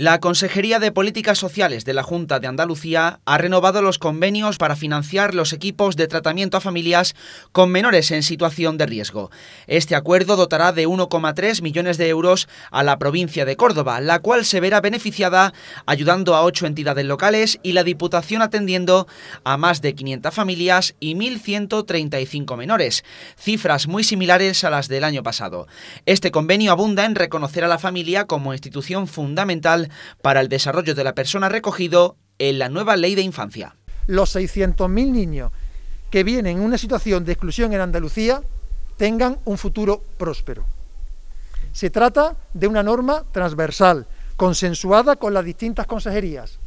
La Consejería de Políticas Sociales de la Junta de Andalucía ha renovado los convenios para financiar los equipos de tratamiento a familias con menores en situación de riesgo. Este acuerdo dotará de 1,3 millones de euros a la provincia de Córdoba, la cual se verá beneficiada ayudando a ocho entidades locales y la Diputación atendiendo a más de 500 familias y 1.135 menores, cifras muy similares a las del año pasado. Este convenio abunda en reconocer a la familia como institución fundamental para el desarrollo de la persona recogido en la nueva ley de infancia. Los 600.000 niños que vienen en una situación de exclusión en Andalucía tengan un futuro próspero. Se trata de una norma transversal, consensuada con las distintas consejerías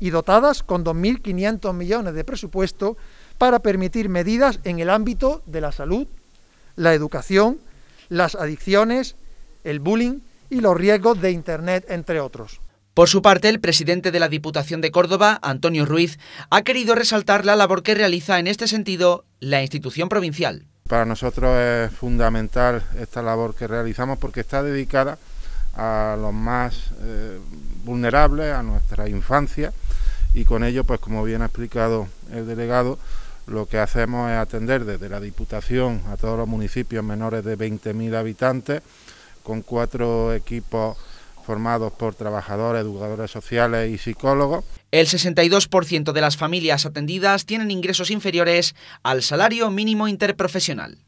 y dotadas con 2.500 millones de presupuesto para permitir medidas en el ámbito de la salud, la educación, las adicciones, el bullying y los riesgos de Internet, entre otros. Por su parte, el presidente de la Diputación de Córdoba, Antonio Ruiz, ha querido resaltar la labor que realiza en este sentido la institución provincial. Para nosotros es fundamental esta labor que realizamos porque está dedicada a los más eh, vulnerables, a nuestra infancia, y con ello, pues como bien ha explicado el delegado, lo que hacemos es atender desde la Diputación a todos los municipios menores de 20.000 habitantes con cuatro equipos formados por trabajadores, educadores sociales y psicólogos. El 62% de las familias atendidas tienen ingresos inferiores al salario mínimo interprofesional.